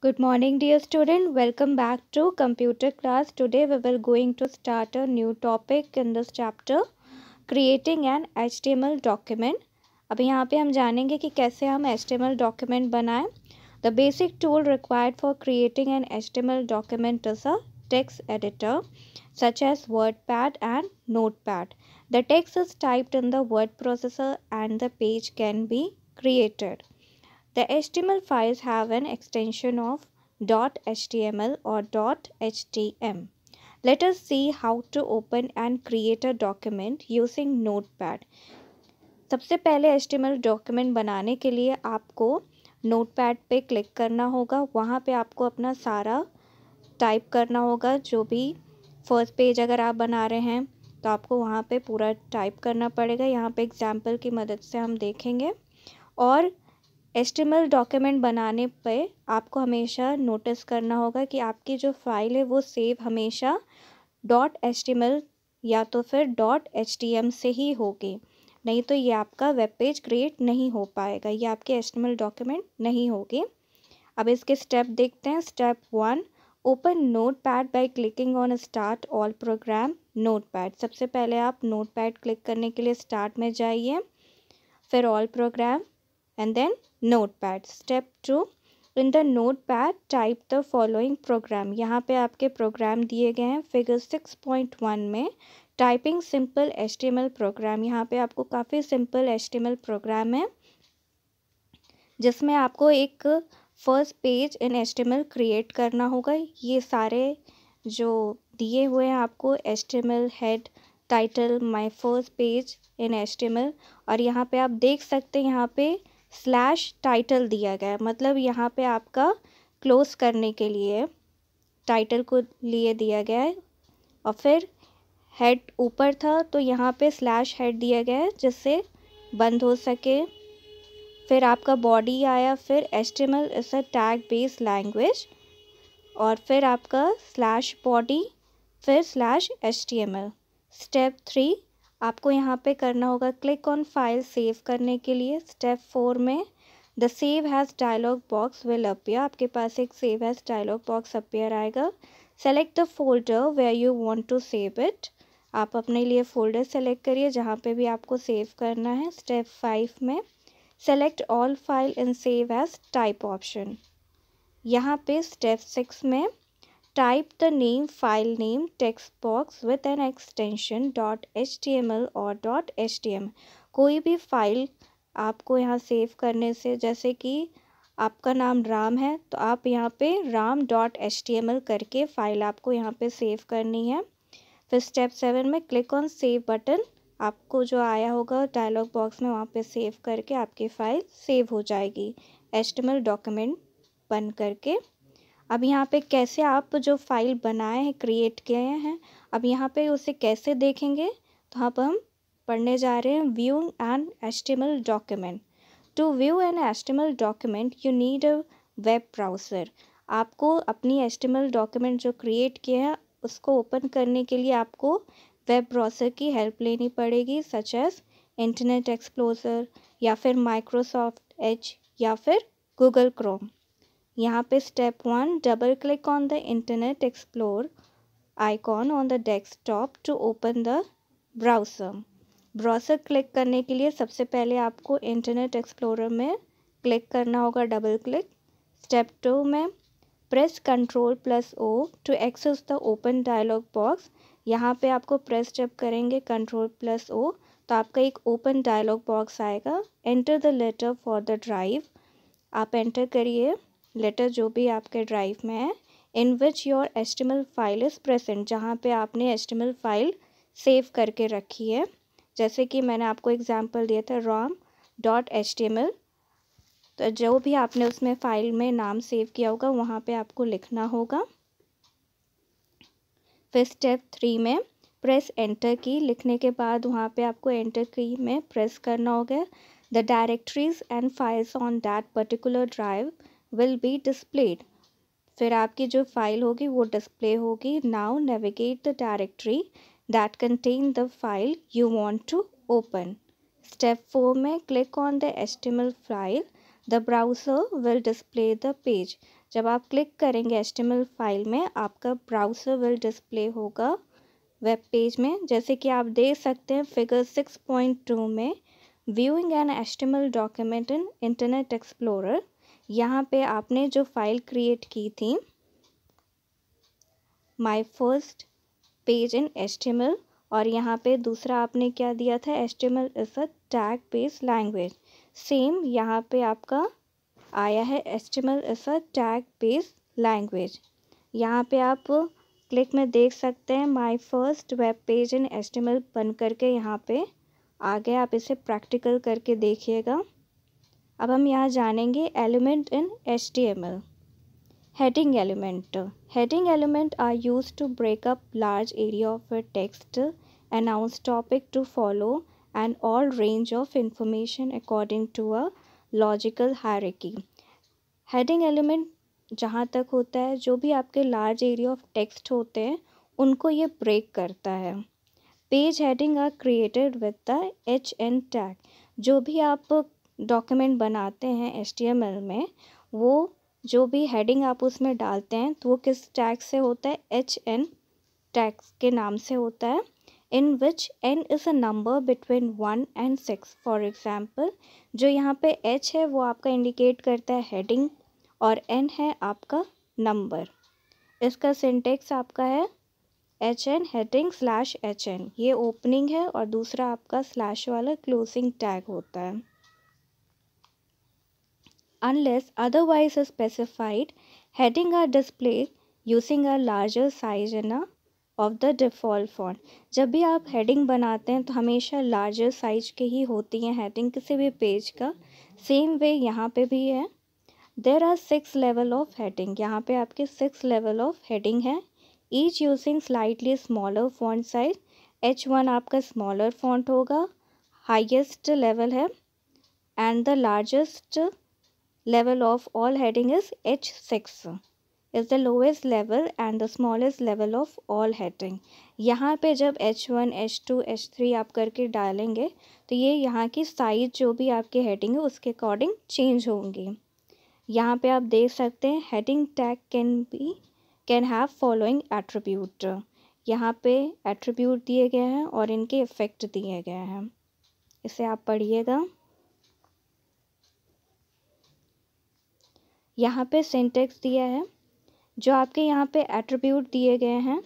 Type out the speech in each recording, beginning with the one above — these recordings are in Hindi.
Good morning dear student. Welcome back to computer class. Today we will going to start a new topic in this chapter creating an HTML document. अब यहाँ पे हम जानेंगे कि कैसे हम HTML document बनाएं. The basic tool required for creating an HTML document is a text editor such as WordPad and Notepad. The text is typed in the word processor and the page can be created. The HTML files have an extension of .html or .htm. Let us see how to open and create a document using Notepad. सबसे पहले HTML डॉक्यूमेंट बनाने के लिए आपको नोटपैड पे क्लिक करना होगा वहाँ पे आपको अपना सारा टाइप करना होगा जो भी फर्स्ट पेज अगर आप बना रहे हैं तो आपको वहाँ पे पूरा टाइप करना पड़ेगा यहाँ पे एग्जाम्पल की मदद से हम देखेंगे और एस्टिमल डॉक्यूमेंट बनाने पे आपको हमेशा नोटिस करना होगा कि आपकी जो फ़ाइल है वो सेव हमेशा डॉट एचटीएमएल या तो फिर डॉट एच से ही होगी नहीं तो ये आपका वेब पेज क्रिएट नहीं हो पाएगा ये आपके एस्टिमल डॉक्यूमेंट नहीं होगी अब इसके स्टेप देखते हैं step one open notepad by clicking on start all program notepad सबसे पहले आप नोट पैड क्लिक करने के लिए स्टार्ट में जाइए फिर all program and then notepad step two in the notepad type the following program यहाँ पे आपके प्रोग्राम दिए गए हैं फिगर सिक्स पॉइंट वन में टाइपिंग सिंपल एच प्रोग्राम यहाँ पे आपको काफ़ी सिंपल एच प्रोग्राम है जिसमें आपको एक first page in H create करना होगा ये सारे जो दिए हुए हैं आपको H head title my first page in H और यहाँ पे आप देख सकते हैं यहाँ पे स्लैश टाइटल दिया गया है मतलब यहाँ पे आपका क्लोज करने के लिए टाइटल को लिए दिया गया है और फिर हेड ऊपर था तो यहाँ पे स्लैश हेड दिया गया है जिससे बंद हो सके फिर आपका बॉडी आया फिर S T M L is tag based language और फिर आपका स्लैश बॉडी फिर slash S T M L step three आपको यहाँ पे करना होगा क्लिक ऑन फाइल सेव करने के लिए स्टेप फोर में the save as dialog box will appear आपके पास एक save as dialog box appear आएगा select the folder where you want to save it आप अपने लिए फोल्डर सेलेक्ट करिए जहाँ पे भी आपको सेव करना है स्टेप फाइव में select all file and save as type option यहाँ पे स्टेप सिक्स में Type the name file name text box with an extension .html और .htm कोई भी फाइल आपको यहाँ सेव करने से जैसे कि आपका नाम राम है तो आप यहाँ पे Ram dot H T M L करके फ़ाइल आपको यहाँ पे सेव करनी है फिर स्टेप सेवन में क्लिक ऑन सेव बटन आपको जो आया होगा डायलॉग बॉक्स में वहाँ पे सेव करके आपकी फ़ाइल सेव हो जाएगी H T M L document बन करके अब यहाँ पे कैसे आप जो फाइल बनाए हैं क्रिएट किए हैं अब यहाँ पे उसे कैसे देखेंगे तो यहाँ पर हम पढ़ने जा रहे हैं view and HTML document to view an HTML document you need a web browser आपको अपनी एस्टिमल डॉक्यूमेंट जो क्रिएट किए हैं उसको ओपन करने के लिए आपको वेब ब्राउज़र की हेल्प लेनी पड़ेगी सच एज़ इंटरनेट एक्सप्लोजर या फिर माइक्रोसॉफ्ट एच या फिर गूगल क्रोम यहाँ पे step one double click on the internet explore icon on the desktop to open the browser browser click करने के लिए सबसे पहले आपको इंटरनेट एक्सप्लोरर में क्लिक करना होगा डबल क्लिक स्टेप टू में press control plus O to access the open dialog box यहाँ पे आपको प्रेस जब करेंगे कंट्रोल प्लस ओ तो आपका एक ओपन डायलॉग बॉक्स आएगा enter the letter for the drive आप एंटर करिए लेटर जो भी आपके ड्राइव में है in which your HTML file is present जहाँ पे आपने एस्टिमल फाइल सेव करके रखी है जैसे कि मैंने आपको एग्जांपल दिया था रॉम डॉट एच तो जो भी आपने उसमें फ़ाइल में नाम सेव किया होगा वहाँ पे आपको लिखना होगा फिर स्टेप थ्री में प्रेस एंटर की लिखने के बाद वहाँ पे आपको एंटर की में प्रेस करना होगा the directories and files on that particular drive will be displayed फिर आपकी जो फाइल होगी वो डिस्प्ले होगी now navigate the directory that contain the file you want to open step four में click on the HTML file the browser will display the page जब आप क्लिक करेंगे एस्टिमल फाइल में आपका ब्राउज़र विल डिस्प्ले होगा वेब पेज में जैसे कि आप देख सकते हैं फिगर सिक्स पॉइंट टू में viewing an HTML document in internet explorer यहाँ पे आपने जो फाइल क्रिएट की थी my first page in HTML और यहाँ पे दूसरा आपने क्या दिया था HTML is a tag based language same यहाँ पे आपका आया है HTML is a tag based language यहाँ पे आप क्लिक में देख सकते हैं my first web page in HTML बन करके यहाँ पे आ गया आप इसे प्रैक्टिकल करके देखिएगा अब हम यहाँ जानेंगे element in H M L heading element heading element are use to break up large area of a text announce topic to follow and all range of information according to a logical hierarchy heading element जहाँ तक होता है जो भी आपके लार्ज एरिया ऑफ टेक्स्ट होते हैं उनको ये ब्रेक करता है page heading are created with the H and tag जो भी आप डॉक्यूमेंट बनाते हैं एच में वो जो भी हेडिंग आप उसमें डालते हैं तो वो किस टैग से होता है एच एन टैग के नाम से होता है in which N is a number between one and six for example जो यहाँ पे एच है वो आपका इंडिकेट करता है हेडिंग और एन है आपका नंबर इसका सिंटेक्स आपका है H N heading slash H N ये ओपनिंग है और दूसरा आपका स्लैश वाला क्लोजिंग टैग होता है unless otherwise specified heading are displayed using a larger size in a of the default font जब भी आप heading बनाते हैं तो हमेशा larger size के ही होती हैं heading किसी भी पेज का same way यहाँ पर भी है there are six level of heading यहाँ पर आपके six level of heading है each using slightly smaller font size h1 one आपका स्मॉलर फॉन्ट होगा हाइएस्ट लेवल है and the largest level of all heading is H6 is the lowest level and the smallest level of all heading यहाँ पे जब H1, H2, H3 आप करके डालेंगे तो ये यहाँ की साइज जो भी आपके हेडिंग है उसके अकॉर्डिंग चेंज होंगी यहाँ पे आप देख सकते हैं heading tag can be can have following attribute यहाँ पे एट्रीब्यूट दिए गए हैं और इनके इफ़ेक्ट दिए गए हैं इसे आप पढ़िएगा यहाँ पे सिंटेक्स दिया है जो आपके यहाँ पे एट्रीब्यूट दिए गए हैं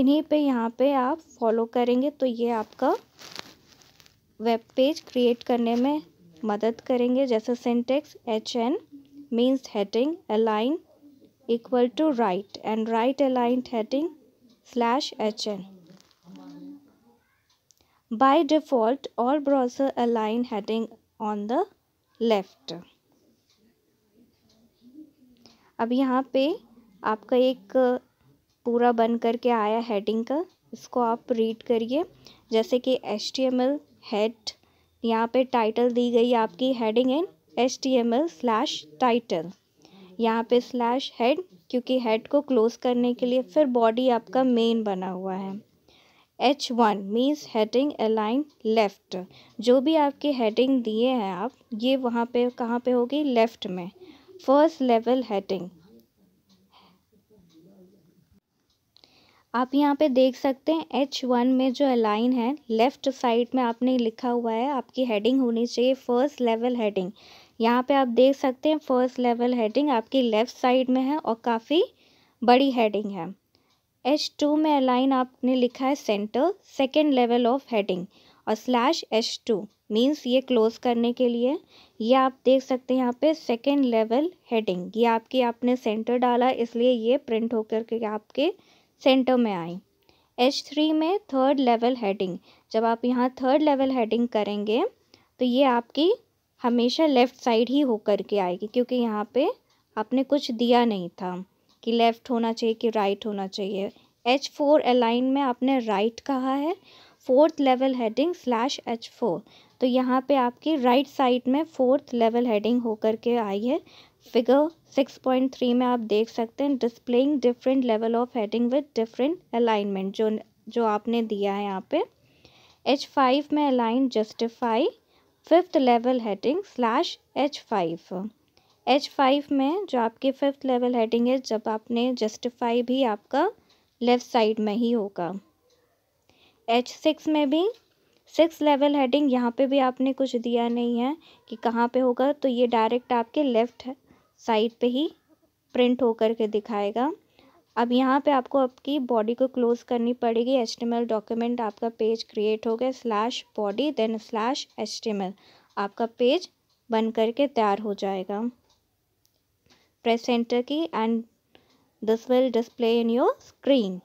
इन्हीं पे यहाँ पे आप फॉलो करेंगे तो ये आपका वेब पेज क्रिएट करने में मदद करेंगे जैसे syntax H N means heading align equal to right and right aligned heading slash H N by default all browser align heading on the left अब यहाँ पे आपका एक पूरा बन करके आया हेडिंग का इसको आप रीड करिए जैसे कि H T M L head यहाँ पर टाइटल दी गई आपकी heading and H T M L slash title यहाँ पे स्लैश हेड क्योंकि हेड को क्लोज़ करने के लिए फिर बॉडी आपका मेन बना हुआ है H one means heading align left जो भी आपकी हेडिंग दिए हैं आप ये वहाँ पे कहाँ पे होगी लेफ़्ट में फर्स्ट लेवल हेडिंग आप यहाँ पे देख सकते हैं एच वन में जो अलाइन है लेफ्ट साइड में आपने लिखा हुआ है आपकी हेडिंग होनी चाहिए फर्स्ट लेवल हेडिंग यहाँ पे आप देख सकते हैं फर्स्ट लेवल हेडिंग आपकी लेफ़्ट साइड में है और काफ़ी बड़ी हेडिंग है एच टू में अलाइन आपने लिखा है centre second level of heading और स्लैश एच टू मीन्स ये क्लोज़ करने के लिए ये आप देख सकते हैं यहाँ पे सेकेंड लेवल हेडिंग ये आपकी आपने सेंटर डाला इसलिए ये प्रिंट होकर के आपके सेंटर में आई एच थ्री में थर्ड लेवल हेडिंग जब आप यहाँ थर्ड लेवल हेडिंग करेंगे तो ये आपकी हमेशा लेफ़्ट साइड ही होकर के आएगी क्योंकि यहाँ पे आपने कुछ दिया नहीं था कि लेफ़्ट होना चाहिए कि राइट होना चाहिए एच फोर अलाइन में आपने राइट right कहा है fourth level heading slash H four तो यहाँ पे आपकी राइट साइड में फोर्थ लेवल हेडिंग होकर के आई है फिगर 6.3 में आप देख सकते हैं displaying different level of heading with different alignment जो जो आपने दिया है यहाँ पे एच फाइव में align justify fifth level heading slash H five H five में जो आपकी फिफ्थ लेवल हेडिंग है जब आपने जस्टिफाई भी आपका लेफ़्ट साइड में ही होगा एच सिक्स में भी सिक्स लेवल हेडिंग यहाँ पे भी आपने कुछ दिया नहीं है कि कहाँ पे होगा तो ये डायरेक्ट आपके लेफ़्ट साइड पे ही प्रिंट होकर के दिखाएगा अब यहाँ पे आपको आपकी बॉडी को क्लोज करनी पड़ेगी एच डॉक्यूमेंट आपका पेज क्रिएट हो गया slash body then slash H आपका पेज बन करके तैयार हो जाएगा press centre key and this will display in your screen